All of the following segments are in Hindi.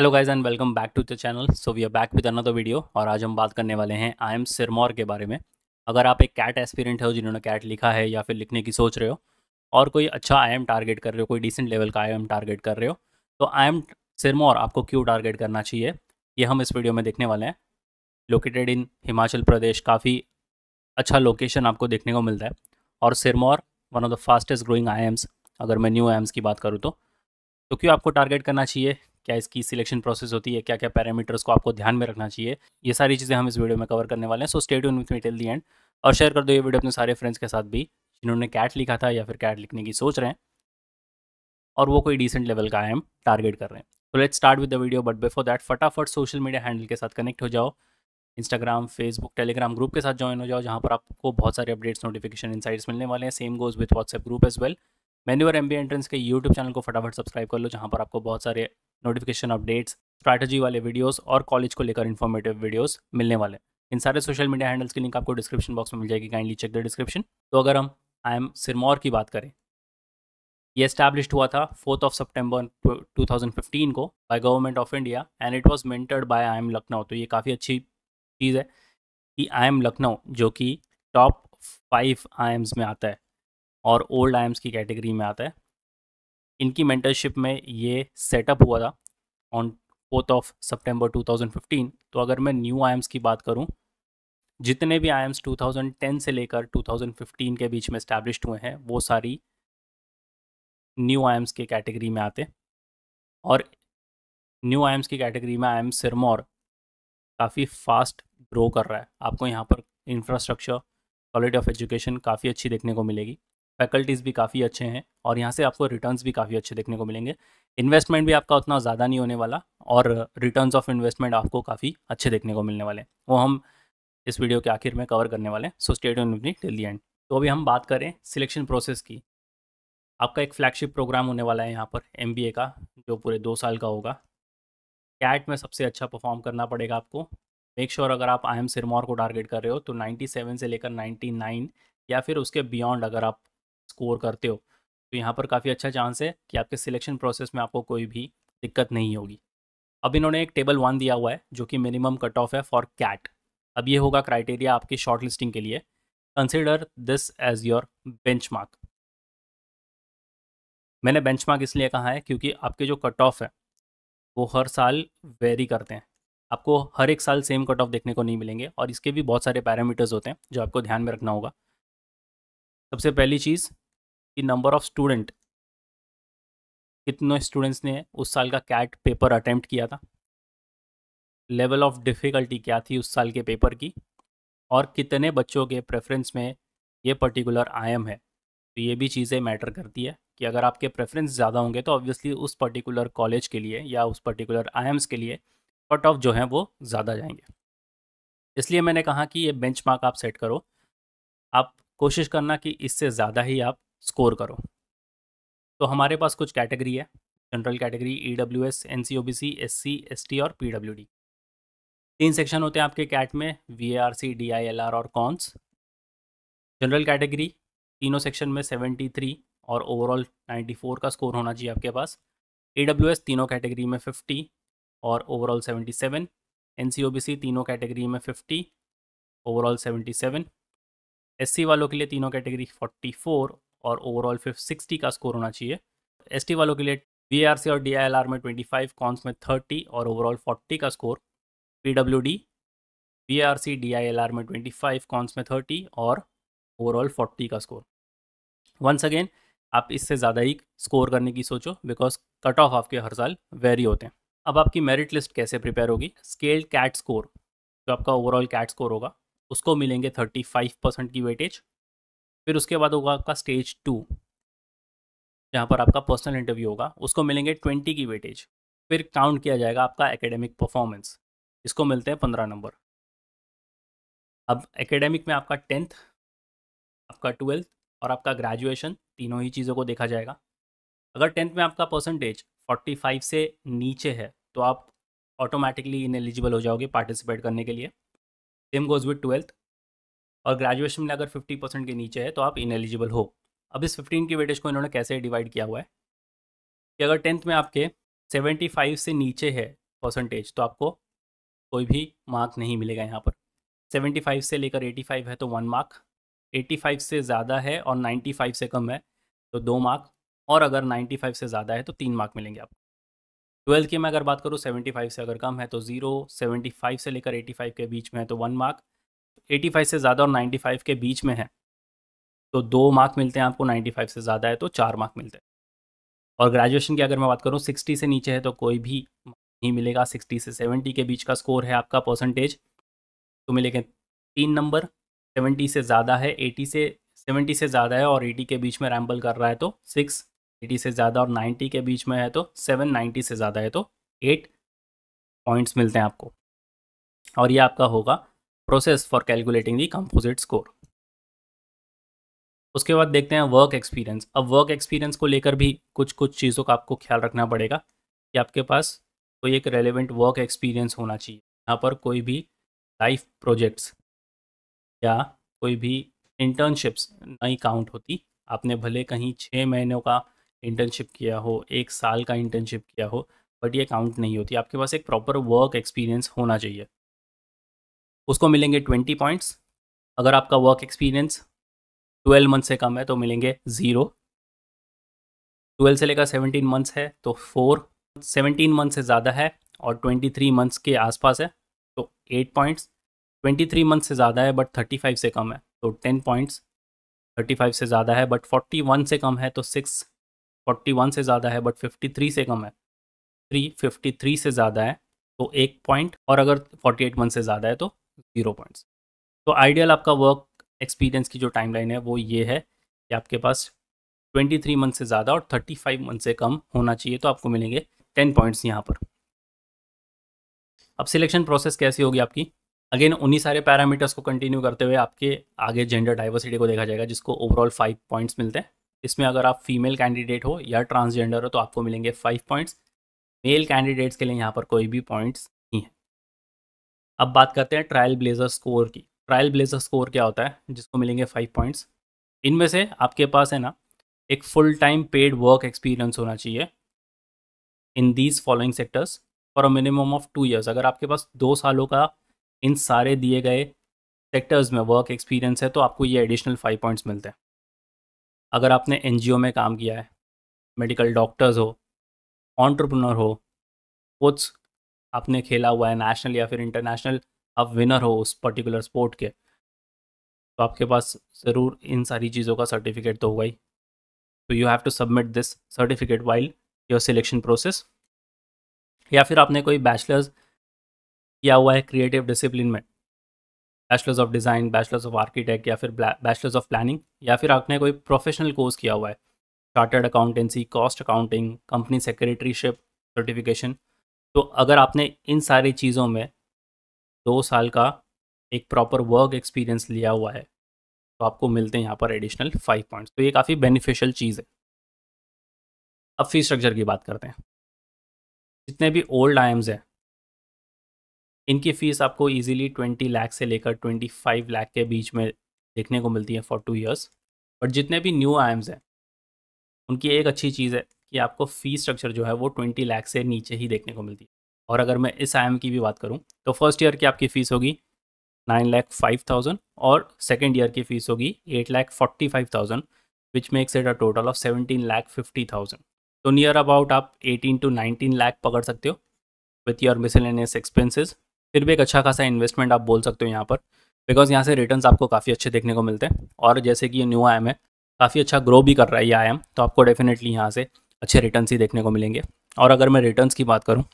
Hello guys and welcome back to the channel so we are back with another video और आज हम बात करने वाले हैं आई एम सिरमौर के बारे में अगर आप एक कैट एस्पिरेंट हो जिन्होंने कैट लिखा है या फिर लिखने की सोच रहे हो और कोई अच्छा आई एम टारगेट कर रहे हो कोई डिसेंट लेवल का आई एम टारगेट कर रहे हो तो आई एम सिरमौर आपको क्यों टारगेट करना चाहिए ये हम इस वीडियो में देखने वाले हैं लोकेटेड इन हिमाचल प्रदेश काफ़ी अच्छा लोकेशन आपको देखने को मिलता है और Sirmaur one of the fastest growing IIMs अगर मैं न्यू आई एम्स की बात करूँ तो तो क्यों आपको टारगेट करना चाहिए क्या इसकी सिलेक्शन प्रोसेस होती है क्या क्या पैरामीटर्स को आपको ध्यान में रखना चाहिए ये सारी चीज़ें हम इस वीडियो में कवर करने वाले हैं so stay with me the end और शेयर कर दो ये वीडियो अपने सारे फ्रेंड्स के साथ भी जिन्होंने कैट लिखा था या फिर कैट लिखने की सोच रहे हैं और वो कोई डिसेंट लेवल का आई एम टारगेट कर रहे हैं तो let start with the video but before that फटाफट सोशल मीडिया हैंडल के साथ कनेक्ट हो जाओ इंस्टाग्राम फेसबुक टेलीग्राम ग्रुप के साथ ज्वाइन हो जाओ जहाँ पर आपको बहुत सारे अपडेट्स नोटिफिकेशन इनसाइट्स मिलने वाले हैं same goes with WhatsApp group as well मैन्यूअर एम बी एंट्रेंस के यूट्यूब चैनल को फटाफट सब्सक्राइब कर लो जहाँ पर आपको बहुत सारे नोटिफिकेशन अपडेट्स स्ट्रैटेजी वाले वीडियोस और कॉलेज को लेकर इन्फॉर्मेटिव वीडियोस मिलने वाले इन सारे सोशल मीडिया हैंडल्स की लिंक आपको डिस्क्रिप्शन बॉक्स में मिल जाएगी काइंडली चेक द डिस्क्रिप्शन तो अगर हम आई एम सिरमौर की बात करें ये स्टैब्लिश हुआ था फोर्थ ऑफ सेप्टेम्बर टू को by government of India and it was mentored by I M Lucknow तो ये काफ़ी अच्छी चीज़ है कि आई एम लखनऊ जो कि टॉप फाइव आई एम्स में आता है और ओल्ड आई एम्स की कैटेगरी में आता है इनकी मेंटरशिप में ये सेटअप हुआ था ऑन फोर्थ ऑफ सितंबर 2015 तो अगर मैं न्यू आयम्स की बात करूं जितने भी आयम्स 2010 से लेकर 2015 के बीच में इस्टेब्लिश हुए हैं वो सारी न्यू आयम्स के कैटेगरी में आते और न्यू आयम्स की कैटेगरी में आयम सिरमौर काफ़ी फास्ट ग्रो कर रहा है आपको यहाँ पर इंफ्रास्ट्रक्चर क्वालिटी ऑफ एजुकेशन काफ़ी अच्छी देखने को मिलेगी फैकल्टीज़ भी काफ़ी अच्छे हैं और यहाँ से आपको रिटर्न्स भी काफ़ी अच्छे देखने को मिलेंगे इन्वेस्टमेंट भी आपका उतना ज़्यादा नहीं होने वाला और रिटर्न्स ऑफ इन्वेस्टमेंट आपको काफ़ी अच्छे देखने को मिलने वाले हैं वो हम इस वीडियो के आखिर में कवर करने वाले हैं so stay till the end तो अभी हम बात करें सिलेक्शन प्रोसेस की आपका एक फ्लैगशिप प्रोग्राम होने वाला है यहाँ पर एम का जो पूरे दो साल का होगा कैट में सबसे अच्छा परफॉर्म करना पड़ेगा आपको मेक श्योर sure अगर आप आई एम सिरमौर को टारगेट कर रहे हो तो 97 से लेकर 99 या फिर उसके बियॉन्ड अगर आप स्कोर करते हो तो यहाँ पर काफ़ी अच्छा चांस है कि आपके सिलेक्शन प्रोसेस में आपको कोई भी दिक्कत नहीं होगी अब इन्होंने एक टेबल वन दिया हुआ है जो कि मिनिमम कट ऑफ है फॉर कैट अब ये होगा क्राइटेरिया आपकी शॉर्ट लिस्टिंग के लिए consider this as your bench मैंने बेंच इसलिए कहा है क्योंकि आपके जो कट ऑफ है वो हर साल वेरी करते हैं आपको हर एक साल सेम कट ऑफ देखने को नहीं मिलेंगे और इसके भी बहुत सारे पैरामीटर्स होते हैं जो आपको ध्यान में रखना होगा सबसे पहली चीज़ कि नंबर ऑफ स्टूडेंट कितने स्टूडेंट्स ने उस साल का कैट पेपर अटैम्प्ट किया था लेवल ऑफ डिफ़िकल्टी क्या थी उस साल के पेपर की और कितने बच्चों के प्रेफरेंस में ये पर्टिकुलर आयम है तो ये भी चीज़ें मैटर करती है कि अगर आपके प्रेफरेंस ज़्यादा होंगे तो ऑब्वियसली उस पर्टिकुलर कॉलेज के लिए या उस पर्टिकुलर आयम्स के लिए कट ऑफ जो हैं वो ज़्यादा जाएंगे इसलिए मैंने कहा कि ये बेंचमार्क आप सेट करो आप कोशिश करना कि इससे ज़्यादा ही आप स्कोर करो तो हमारे पास कुछ कैटेगरी है general category E W S N C O B C S C S T और पी डब्ल्यू डी तीन सेक्शन होते हैं आपके कैट में V A R C D I L R और कॉन्स जनरल कैटेगरी तीनों सेक्शन में सेवेंटी थ्री और ओवरऑल नाइन्टी फोर का स्कोर होना चाहिए आपके पास ई डब्ल्यू एस तीनों कैटेगरी में फिफ्टी और overall seventy seven N C O B C तीनों कैटेगरी में fifty overall seventy seven S C वालों के लिए तीनों कैटेगरी फोर्टी फोर और ओवरऑल फिर सिक्सटी का स्कोर होना चाहिए एस वालों के लिए बी और डी में ट्वेंटी फाइव कॉन्स में थर्टी और ओवरऑल फोर्टी का score P W D V R C D I L R में ट्वेंटी फाइव कॉन्स में थर्टी और ओवरऑल फोर्टी का स्कोर वंस अगेन आप इससे ज़्यादा ही स्कोर करने की सोचो बिकॉज कट ऑफ आपके हर साल वेरी होते हैं अब आपकी मेरिट लिस्ट कैसे प्रिपेयर होगी स्केल्ड कैट स्कोर जो आपका ओवरऑल कैट स्कोर होगा उसको मिलेंगे थर्टी फाइव परसेंट की वेटेज फिर उसके बाद होगा आपका स्टेज टू जहाँ पर आपका पर्सनल इंटरव्यू होगा उसको मिलेंगे ट्वेंटी की वेटेज फिर काउंट किया जाएगा आपका एकेडमिक परफॉर्मेंस इसको मिलते हैं पंद्रह नंबर अब एकेडमिक में आपका टेंथ आपका ट्वेल्थ और आपका ग्रेजुएशन तीनों ही चीज़ों को देखा जाएगा अगर टेंथ में आपका परसेंटेज 45 से नीचे है तो आप ऑटोमेटिकली इन एलिजिबल हो जाओगे पार्टिसिपेट करने के लिए सेम गोज़ विथ ट्वेल्थ और ग्रेजुएशन में अगर फिफ्टी परसेंट के नीचे है तो आप इनएलिजिबल हो अब इस फिफ्टीन की वेटेज को इन्होंने कैसे डिवाइड किया हुआ है कि अगर टेंथ में आपके सेवेंटी फाइव से नीचे है परसेंटेज तो आपको कोई भी मार्क नहीं मिलेगा यहाँ पर सेवेंटी फाइव से लेकर एटी फाइव है तो वन मार्क एटी फाइव से ज़्यादा है और नाइन्टी फाइव से कम है तो दो मार्क और अगर नाइन्टी फाइव से ज़्यादा है तो तीन मार्क मिलेंगे आपको ट्वेल्थ की मैं अगर बात करूँ सेवेंटी फाइव से अगर कम है तो ज़ीरो सेवेंटी फाइव से लेकर एटी फाइव के बीच में है तो वन मार्क 85 से ज़्यादा और 95 के बीच में है तो दो मार्क मिलते हैं आपको 95 से ज़्यादा है तो चार मार्क मिलते हैं और ग्रेजुएशन की अगर मैं बात करूँ 60 से नीचे है तो कोई भी नहीं मिलेगा 60 से 70 के बीच का स्कोर है आपका परसेंटेज तो मिलेगा तीन नंबर 70 से ज़्यादा है 80 से 70 से ज़्यादा है और 80 के बीच में रैम्बल कर रहा है तो सिक्स एटी से ज़्यादा और नाइन्टी के बीच में है तो सेवन नाइन्टी से ज़्यादा है तो एट पॉइंट्स मिलते हैं आपको और ये आपका होगा process for calculating the composite score उसके बाद देखते हैं वर्क एक्सपीरियंस अब वर्क एक्सपीरियंस को लेकर भी कुछ कुछ चीज़ों का आपको ख्याल रखना पड़ेगा कि आपके पास कोई एक रेलिवेंट वर्क एक्सपीरियंस होना चाहिए यहाँ पर कोई भी लाइफ प्रोजेक्ट्स या कोई भी इंटर्नशिप्स नहीं काउंट होती आपने भले कहीं छः महीनों का इंटर्नशिप किया हो एक साल का इंटर्नशिप किया हो बट ये काउंट नहीं होती आपके पास एक प्रॉपर वर्क एक्सपीरियंस होना चाहिए उसको मिलेंगे ट्वेंटी पॉइंट्स अगर आपका वर्क एक्सपीरियंस ट्वेल्व मंथ से कम है तो मिलेंगे ज़ीरो ट्वेल्व से लेकर सेवनटीन मंथ्स है तो फोर सेवनटीन मंथ से ज़्यादा है और ट्वेंटी थ्री मंथ्स के आसपास है तो eight points twenty three month से ज़्यादा है बट थर्टी फाइव से कम है तो टेन पॉइंट्स थर्टी फाइव से ज़्यादा है बट फोर्टी वन से कम है तो सिक्स फोर्टी वन से ज़्यादा है बट फिफ्टी थ्री से कम है थ्री फिफ्टी थ्री से ज़्यादा है तो एक पॉइंट और अगर फोर्टी एट मंथ से ज़्यादा है तो जीरो पॉइंट्स तो आइडियल आपका वर्क एक्सपीरियंस की जो टाइमलाइन है वो ये है कि आपके पास 23 मंथ से ज़्यादा और 35 मंथ से कम होना चाहिए तो आपको मिलेंगे 10 पॉइंट्स यहाँ पर अब सिलेक्शन प्रोसेस कैसी होगी आपकी अगेन उन्हीं सारे पैरामीटर्स को कंटिन्यू करते हुए आपके आगे जेंडर डाइवर्सिटी को देखा जाएगा जिसको ओवरऑल फाइव पॉइंट्स मिलते हैं इसमें अगर आप फीमेल कैंडिडेट हो या ट्रांसजेंडर हो तो आपको मिलेंगे फाइव पॉइंट्स मेल कैंडिडेट्स के लिए यहाँ पर कोई भी पॉइंट्स अब बात करते हैं ट्रायल ब्लेजर स्कोर की ट्रायल ब्लेजर स्कोर क्या होता है जिसको मिलेंगे फाइव पॉइंट्स इनमें से आपके पास है ना एक full time paid work experience होना चाहिए in these following sectors for a minimum of two years अगर आपके पास दो सालों का इन सारे दिए गए सेक्टर्स में वर्क एक्सपीरियंस है तो आपको ये एडिशनल फाइव पॉइंट्स मिलते हैं अगर आपने एन में काम किया है मेडिकल डॉक्टर्स हो ऑन्टरप्रनर हो कुछ आपने खेला हुआ है नेशनल या फिर इंटरनेशनल आप विनर हो उस पर्टिकुलर स्पोर्ट के तो आपके पास ज़रूर इन सारी चीज़ों का सर्टिफिकेट तो होगा ही तो you have to submit this certificate while your selection process या फिर आपने कोई बैचलर्स किया हुआ है क्रिएटिव डिसिप्लिन में bachelors of design bachelors of architect या फिर बैचलर्स ऑफ प्लानिंग या फिर आपने कोई प्रोफेशनल कोर्स किया हुआ है chartered accountancy cost accounting company secretaryship certification तो अगर आपने इन सारी चीज़ों में दो साल का एक प्रॉपर वर्क एक्सपीरियंस लिया हुआ है तो आपको मिलते हैं यहाँ पर एडिशनल फाइव पॉइंट्स तो ये काफ़ी बेनिफिशियल चीज़ है अब फी स्ट्रक्चर की बात करते हैं जितने भी ओल्ड आयम्स हैं इनकी फ़ीस आपको इजीली ट्वेंटी लाख से लेकर ट्वेंटी फाइव लाख के बीच में देखने को मिलती है फॉर टू इयर्स बट जितने भी न्यू आयम्स हैं उनकी एक अच्छी चीज़ है कि आपको फ़ी स्ट्रक्चर जो है वो ट्वेंटी लाख से नीचे ही देखने को मिलती है और अगर मैं इस आई की भी बात करूँ तो फर्स्ट ईयर की आपकी फ़ीस होगी नाइन लैख फाइव थाउजेंड और सेकेंड ईयर की फ़ीस होगी eight lakh forty five thousand which makes it a total of seventeen lakh fifty thousand तो नियर अबाउट आप एटीन टू नाइनटीन लैख पकड़ सकते हो विथ योर मिसलेनियस एक्सपेंसेस फिर भी एक अच्छा खासा इन्वेस्टमेंट आप बोल सकते हो यहाँ पर बिकॉज यहाँ से रिटर्न आपको काफ़ी अच्छे देखने को मिलते हैं और जैसे कि ये न्यू आई है काफ़ी अच्छा ग्रो भी कर रहा है ये आई तो आपको डेफिनेटली यहाँ से अच्छे रिटर्न ही देखने को मिलेंगे और अगर मैं रिटर्न की बात करूँ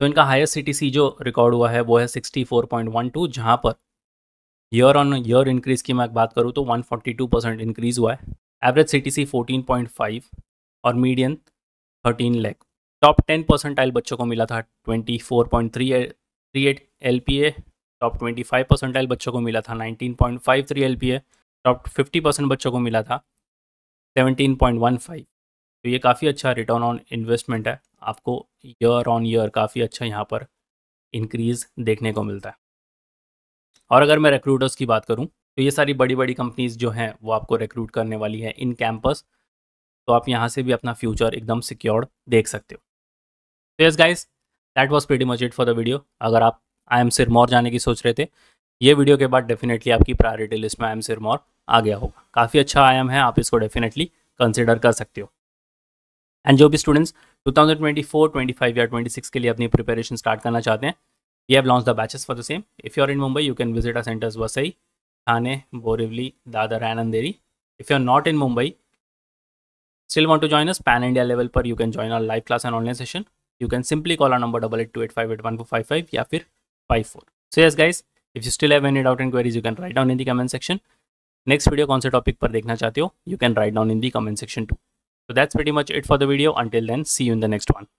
तो इनका हाईएस्ट सी जो रिकॉर्ड हुआ है वो है 64.12 जहाँ per year on year increase की मैं बात करूँ तो 142 परसेंट इंक्रीज़ हुआ है average C T C fourteen point five और medium thirteen lakh top ten percentile बच्चों को मिला था twenty four point three three eight L P A top twenty five percentile बच्चों को मिला था nineteen point five three L P A top fifty percent बच्चों को मिला था सेवनटीन पॉइंट वन फाइव तो ये काफ़ी अच्छा रिटर्न ऑन इन्वेस्टमेंट है आपको ईयर ऑन ईयर काफ़ी अच्छा यहाँ पर इंक्रीज़ देखने को मिलता है और अगर मैं रिक्रूटर्स की बात करूँ तो ये सारी बड़ी बड़ी कंपनीज़ जो हैं वो आपको रिक्रूट करने वाली है इन कैंपस तो आप यहाँ से भी अपना फ्यूचर एकदम सिक्योर्ड देख सकते हो तो yes guys that was pretty much it for the video अगर आप आई एम सिरमौर जाने की सोच रहे थे ये वीडियो के बाद डेफिनेटली आपकी प्रायोरिटी लिस्ट में आई एम सिरमौर आ गया होगा काफ़ी अच्छा आई एम है आप इसको डेफिनेटली कंसिडर कर सकते हो एंड जो भी स्टूडेंट्स 2024, 25 या 26 के लिए अपनी प्रिपरेशन स्टार्ट करना चाहते हैं we have launch the batches for the same if you are in Mumbai you can visit a centers Vasai Thane Borivali Dadar and Andheri if you are not in Mumbai still want to join us pan India level पर you can join our live class and online session you can simply call our number double eight two eight five eight one four five five या फिर five four so yes guys if you still have any doubt and queries you can write down in the comment section next video कौन से टॉपिक पर देखना चाहते हो you can write down in the comment section too So that's pretty much it for the video. Until then, see you in the next one.